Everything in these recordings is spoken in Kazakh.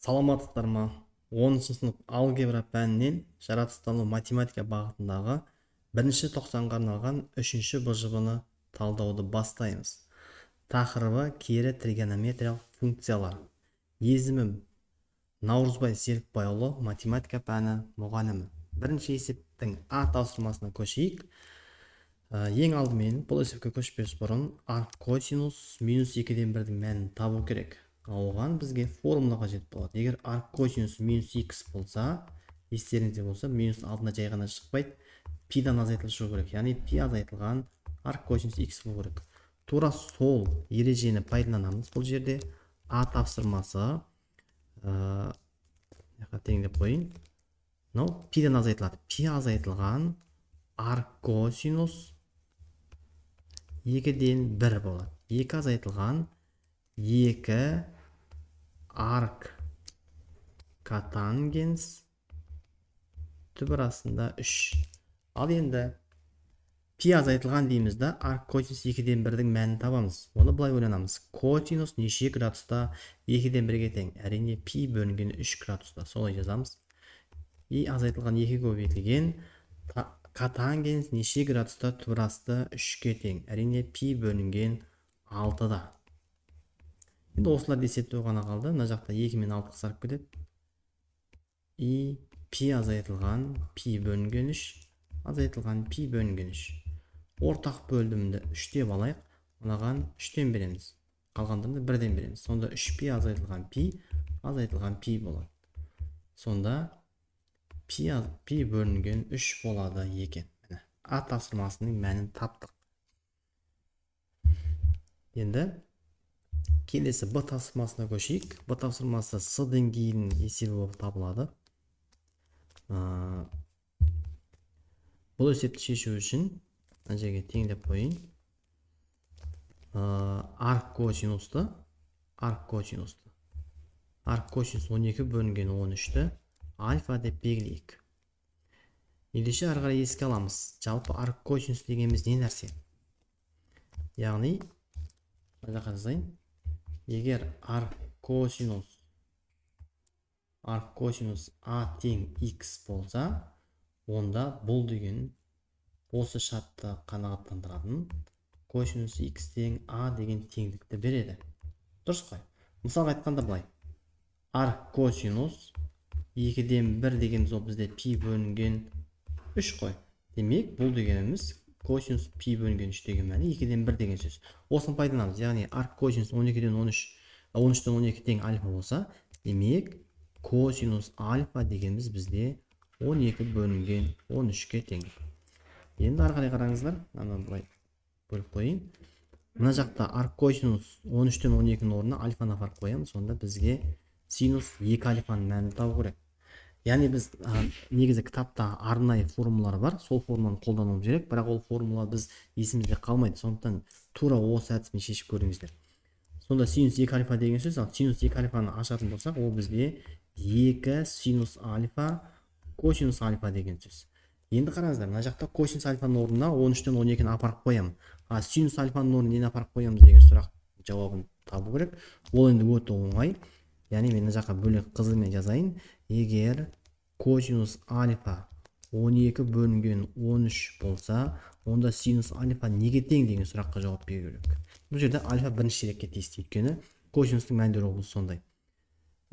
саламатсыздар ма оныншы сынып алгебра пәнінен жаратылыстану математика бағытындағы бірінші тоқсанға арналған үшінші бжбны талдауды бастаймыз тақырыбы кері тригонометриялық функциялар езімім наурызбай серікбайұлы математика пәні мұғалімі бірінші есептің а тапсырмасына көшейік ә, ең алдымен бұл есепке көшпес бұрын арк косинус минус екіден бірдің мәнін табу керек оған бізге формула қажет болады егер арк косинус минус x болса естеріңізде болса минус алдына жай ғана шықпайды пидан азайтылып шығу керек яғни пи азайтылған арк косинус x болу керек тура сол ережені пайдаланамыз бұл жерде а тапсырмасы ә, теңдеп қояйын мынау пидан азайтылады пи азайтылған арк косинус екіден бір болады екі азайтылған екі арк катангенс түбір астында үш ал енді пи азайтылған дейміз да арк котинус екіден бірдің мәнін табамыз оны былай ойланамыз котинус неше градуста екіден бірге тең әрине пи бөлінген үш градуста солай жазамыз и азайтылған екі көбейтілген катангенс неше градуста түбір асты үшке тең әрине пи бөлінген алтыда енді осыларды есептеу ғана қалды мына жақта екі мен алты қысарып кетеді и пи азайтылған пи бөлінген үш азайтылған пи бөлінген үш ортақ бөлімді деп алайық мынаған үштен береміз қалғандарына бірден береміз сонда үш пи азайтылған пи азайтылған пи болады сонда пи, аз, пи бөлінген үш болады екен міне а тапсырмасының мәнін таптық енді келесі б тапсырмасына көшейік б тапсырмасы с деңгейінің есебі болып табылады бұл есепті шешу үшін мына жерге теңдеп қояйын ә, арк косинусты арк косинусты арк косинус 12 бөлінген 13-ті альфа деп белгілейік ендеше ары қарай еске аламыз жалпы арк косинус дегеніміз не нәрсе яғни мына жаққа жазайын егер аркосинус аркосинус а тең x болса онда бұл деген осы шартты қанағаттандыратын косинус x тең а деген теңдікті береді дұрыс қой мысалға айтқанда былай косинус екіден бір деген сол бізде пи бөлінген үш қой демек бұл дегеніміз косинус пи бөлінген 3 деген мәні ден 1 деген сөз осыны пайдаланамыз яғни арк косинус 12-ден 13, 13-ден 12 он тең альфа болса демек косинус альфа дегеніміз бізде 12 бөлінген 13-ке тең енді арқа қарай қараңыздар мынаны былай бөліп қойын. мына жақта арк косинус 13-тен 12 ден орнына альфа нафар қойамыз, сонда бізге синус 2 альфаның мәнін табу керек яғни біз негізі кітапта арнайы формулалар бар сол формуланы қолдануымыз керек бірақ ол формула біз есімізде қалмайды сондықтан тура осы әдіспен шешіп көріңіздер сонда синус екі альфа деген сөз ал синус екі альфаны ашатын болсақ ол бізде екі синус альфа косинус альфа деген сөз енді қараңыздар мына жақта косинус альфаның орнына он үштен он екіні апарып қоямын а синус альфаның орнына нені апарып қоямыз деген сұрақ жауабын табу керек ол енді өте оңай яғни мен мына жаққа бөлек қызылмен жазайын егер косинус альфа 12 бөлінген 13 болса онда синус альфа неге тең деген сұраққа жауап беру керек бұл жерде альфа бірінші ширекке тиісті өйткені косинустың мәндер ол сондай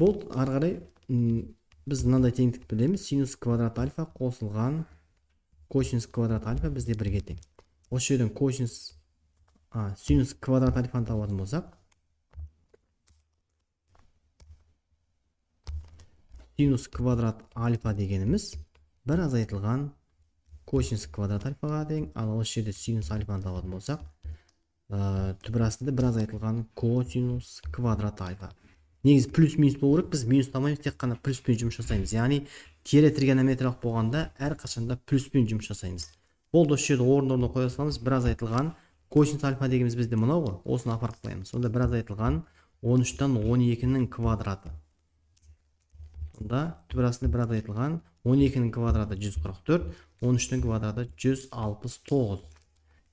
бұл ары қарай біз мынандай теңдік білеміз синус квадрат альфа қосылған косинус квадрат альфа бізде бірге тең осы жерден косинус а синус квадрат альфаны табатын болсақ синус квадрат альфа дегеніміз бір азайтылған косинус квадрат альфаға тең ал осы жерде синус альфаны табатын болсақ ә, э, түбір астында бір азайтылған косинус квадрат альфа негізі плюс минус болу керек біз минус алмаймыз тек қана плюспен жұмыс жасаймыз яғни кері тригонометриялық болғанда әрқашанда плюспен жұмыс жасаймыз болды осы жерде орын орнына қоя саламыз бір азайтылған косинус альфа дегеніміз бізде мынау ғой осыны апарып қоямыз сонда бір азайтылған он үштен он екінің квадраты уақытында түбір астында бір айтылған 12-нің квадраты 144, 13-нің квадраты 169.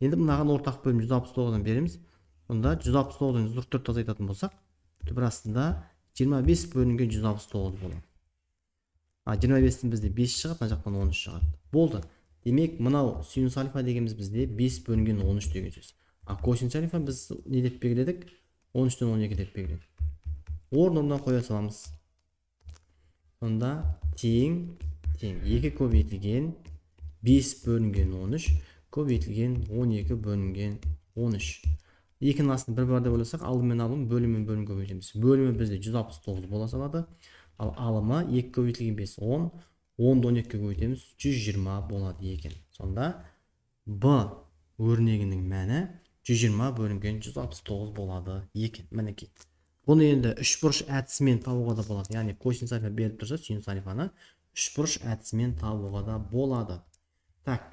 Енді мынаған ортақ бөлім 169-дан береміз. Онда 169-дан 144 айтатын болсақ, түбір астында 25 бөлінген 169 болады. А 25-тен бізде 5 шығады, мына жақтан 13 шығады. Болды. Демек, мынау синус альфа дегеніміз бізде 5 бөлінген 13 деген сөз. А косинус альфа біз не деп белгіледік? 13-тен 12 деп белгіледік. Орнына қоя саламыз сонда тең тең екі көбейтілген 5 бөлінген 13 көбейтілген 12 бөлінген 13 екінің астын бір бар деп ойласақ алдымен алым бөліммен бөлімге көбейтеміз бөлімі бізде 169 боласа салады ал алымы екі көбейтілген 5 10, онды 12 екіге көбейтеміз 120 болады екен сонда б өрнегінің мәні 120 бөлінген 169 болады екен мінекей бұны енді бұрыш әдісімен табуға да болады яғни косинус альфа беріп тұрса синус альфаны бұрыш әдісімен табуға да болады так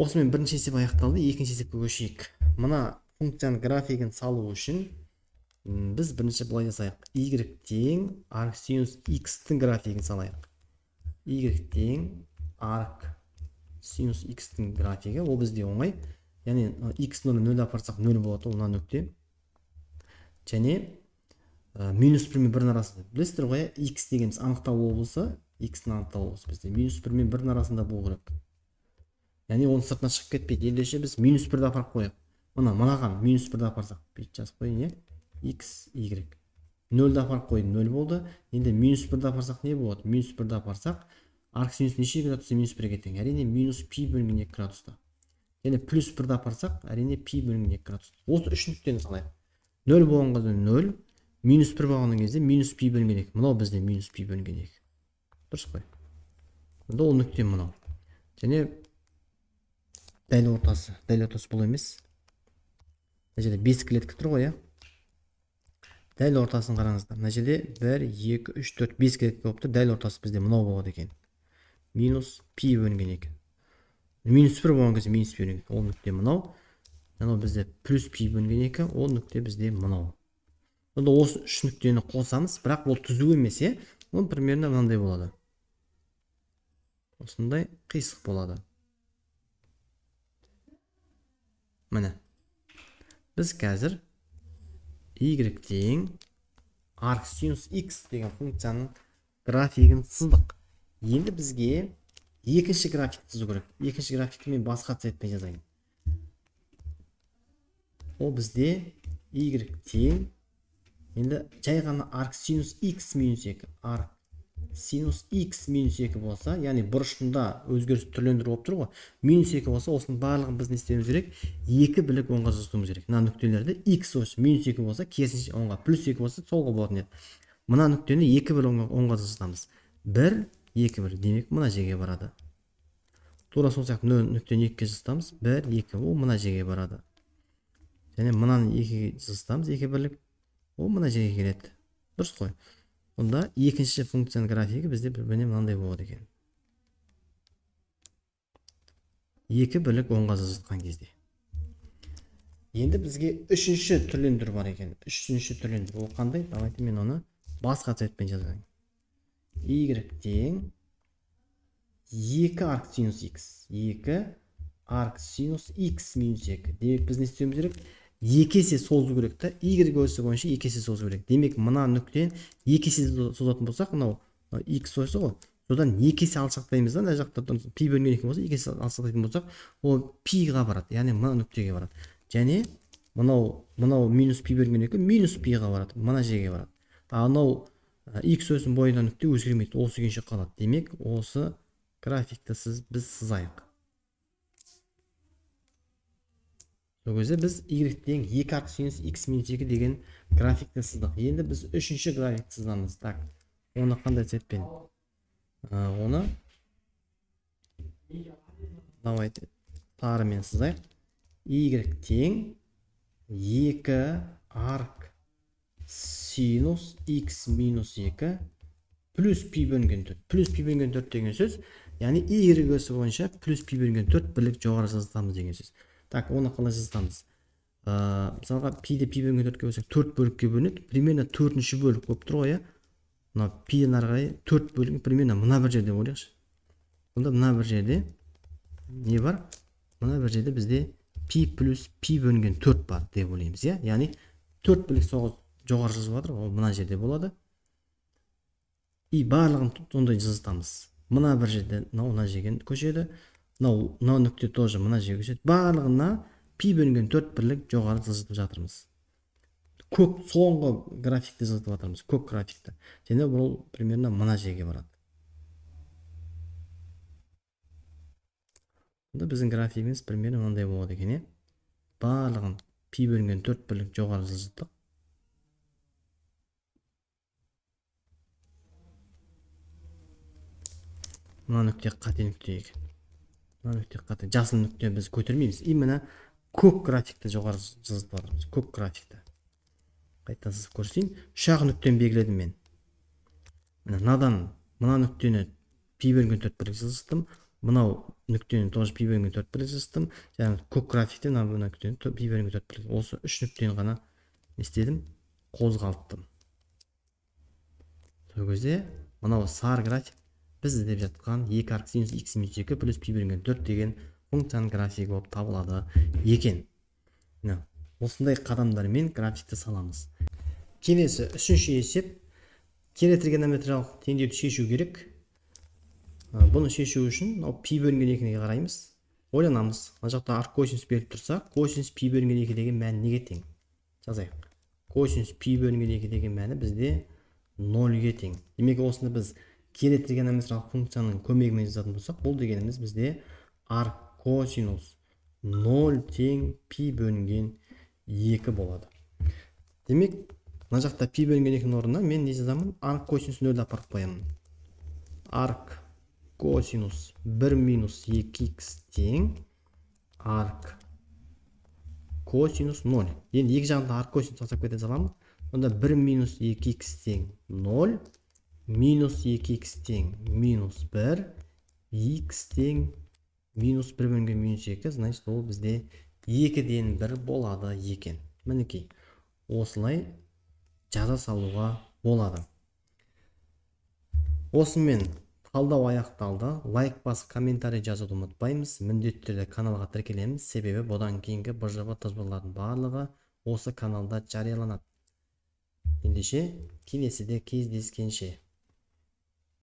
осымен бірінші есеп аяқталды екінші есепке көшейік мына функцияның графигін салу үшін біз бірінші былай жасайық y тең арксинус x-тің графигін салайық y тең арк синус x-тің графигі ол бізде оңай яғни x нөлі нөл апарсақ нөл болады ол мына нүкте және ә, минус мен бірдің арасында білесіздер ғой иә х дегеніміз анықтау облысы x-тің анықтау облысы бізде минус бір мен бірдің арасында болу керек яғни оның сыртына шығып кетпейді ендеше біз минус бірді апарып қояйық мына мынаған минус бірді апарсақ бүйтіп жазып қояйын иә х y нөлді апарып қойдым нөл болды енді минус бірді апарсақ не болады минус бірді апарсақ арксинус неше градуста минус бірге тең әрине минус пи бөлінген екі градуста және плюс бірді апарсақ әрине пи бөлінген екі градус осы үш нүктені салайық нөл болған кезде нөл минус бір болған кезде минус пи бөлінген екен мынау бізде минус пи бөлінген екі дұрыс қой енді ол нүкте мынау және дәл ортасы дәл ортасы бұл емес мына жерде бес клетка тұр ғой иә дәл ортасын қараңыздар мына жерде бір екі үш төрт бес клетка болып тұр дәл ортасы бізде мынау болады екен минус пи бөлінген екен минус бір болған кезде минус пи бөлінген ол нүкте мынау анау бізде плюс пи бөлінген екі ол нүкте бізде мынау сонда осы үш нүктені қосамыз бірақ ол түзу емес иә ол примерно мынандай болады осындай қисық болады міне біз қазір y тең арксинус x деген функцияның графигін сыздық енді бізге екінші графикті түзу керек екінші графикті мен басқа цветпен жазайын ол бізде y тең енді жай ғана арк синус x минус екі арк синус x минус екі болса яғни бұрышында өзгеріс түрлендіру болып тұр ғой минус екі болса осының барлығын біз не істеуіміз керек екі білік оңға жылжытуымыз керек мына нүктелерді x осы минус екі болса керісінше оңға плюс екі болса солға болатын еді мына нүктені екі бір оңға жылжытамыз бір екі бір демек мына жерге барады тура сол сияқты нөл нүктені екіге жылжытамыз бір екі ол мына жерге барады және мынаны екіге жылжытамыз екі бірлік ол мына жерге келеді дұрыс қой онда екінші функцияның графигі бізде бір біріне мынандай болады екен екі бірлік оңға жылжытқан кезде енді бізге үшінші түрлендіру бар екен үшінші түрлендіру ол қандай давайте мен оны басқа цветпен жазайын y тең екі арк синус x екі арк синус x минус екі демек біз не істеуіміз керек екі есе созу керек та y осі бойынша екі есе созу керек демек мына нүктеден екі есе созатын болсақ мынау x осі ғой содан екі есе алшақтаймыз да мына жақта пи бөлінген екен болса екі есе алшақтайтын болсақ ол ға барады яғни мына нүктеге барады және мынау мынау минус пи бөлінген екі минус пиға барады мына жерге барады ал анау икс осінің бойындағы нүкте өзгермейді осы күйінше қалады демек осы графикті сіз біз сызайық сол кезде біз y тең екі синус x минус екі деген графикті сыздық енді біз үшінші графикті сызамыз так оны қандай цветпен оны давайте тарымен сызайық y тең екі арк синус x минус екі плюс пи бөлінген төрт плюс пи бөлінген төрт деген сөз яғни y өсі бойынша плюс пи бөлінген төрт бірлік жоғары жазытамыз деген сөз так оны қалай жазамыз ыыы э, мысалға пиді пи бөлінген төртке бөлсек төрт бөлікке бөлінеді примерно төртінші бөлік болып тұр ғой иә мынау пиден ары қарай төрт бөлік примерно мына бір жерде ойлайықшы сонда мына бір жерде не бар мына бір жерде бізде пи плюс пи бөлінген төрт бар деп ойлаймыз иә яғни төрт бөлік соғыз жоғары жазып жатыр ол мына жерде болады и барлығын сондай жылжытамыз мына бір жерде мынау мына жерге көшеді мынау мынау нүкте тоже мына жерге көшеді барлығына пи бөлінген төрт бірлік жоғары жылжытып жатырмыз көк соңғы графикті жылжытып жатырмыз көк графикті және бұл примерно мына жерге барады сонда біздің графигіміз примерно мынандай болады екен иә барлығын пи бөлінген төрт бірлік жоғары жылжыттық мына нүкте қате нүкте екен мына нүкте жасыл нүктені біз көтермейміз именно көк графикті жоғары жазып жатырмыз көк графикті қайтадан сызып көрсетейін үш ақ нүктені белгіледім мен мынадан мына нүктені пи бөлінген төрт бірлік жаздым мынау нүктені тоже пи бөлінген төрт бірлік жаздым жаңағы көк графикте мына нүктені пи бөлінген төрт бірлік осы үш нүктені ғана не істедім қозғалттым сол кезде мынау сары график біз іздеп жатқан екі арк синус x минус екі плюс пи бөлінген төрт деген функцияның графигі болып табылады екен міне осындай қадамдармен графикті саламыз келесі үшінші есеп келе тригонометриялық теңдеуді шешу керек бұны шешу үшін мынау пи бөлінген екіге қараймыз ойланамыз мына жақта арк косинус беріп тұрса косинус пи бөлінген екі деген мәні неге тең жазайық косинус пи бөлінген екі деген мәні бізде нольге тең демек осыны біз керек тригонометриялық функцияның көмегімен жазатын болсақ бұл дегеніміз бізде ар косинус нөл тең пи бөлінген 2 болады демек мына жақта пи бөлінген екінің орнына мен не жазамын арк косинус нөлді апарып қоямын арк косинус 1 минус 2х тең арк косинус 0 енді екі жағында арк косинус тастап кете саламын онда 1 минус 2х тең 0 минус 2 x тең минус 1 x тең минус 1 бөлінген минус 2 значит ол бізде 2-ден 1 болады екен мінекей осылай жаза салуға болады осымен талдау аяқталды лайк басып комментарий жазуды ұмытпаймыз міндетті түрде каналға тіркелеміз себебі бұдан кейінгі бжб тұжырымдардың барлығы осы каналда жарияланады ендеше келесіде кездескенше